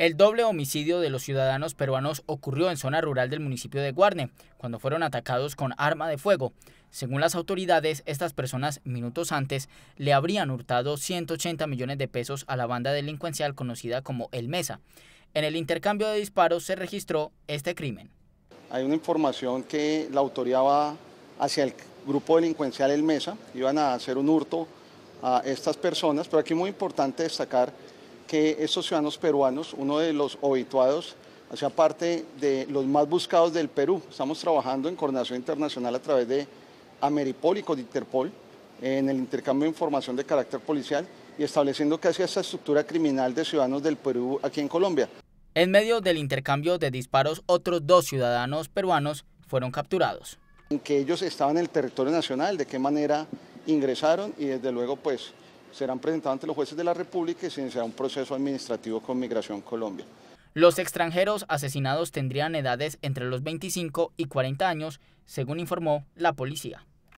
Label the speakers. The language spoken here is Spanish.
Speaker 1: El doble homicidio de los ciudadanos peruanos ocurrió en zona rural del municipio de Guarne, cuando fueron atacados con arma de fuego. Según las autoridades, estas personas minutos antes le habrían hurtado 180 millones de pesos a la banda delincuencial conocida como El Mesa. En el intercambio de disparos se registró este crimen.
Speaker 2: Hay una información que la autoría va hacia el grupo delincuencial El Mesa, iban a hacer un hurto a estas personas, pero aquí muy importante destacar que estos ciudadanos peruanos, uno de los habituados, hacía parte de los más buscados del Perú. Estamos trabajando en coordinación internacional a través de Ameripol y con en el intercambio de información de carácter policial y estableciendo hacía esta estructura criminal de ciudadanos del Perú aquí
Speaker 1: en Colombia. En medio del intercambio de disparos, otros dos ciudadanos peruanos fueron capturados.
Speaker 2: En que ellos estaban en el territorio nacional, de qué manera ingresaron y desde luego pues serán presentados ante los jueces de la República y se iniciará un proceso administrativo con Migración Colombia.
Speaker 1: Los extranjeros asesinados tendrían edades entre los 25 y 40 años, según informó la policía.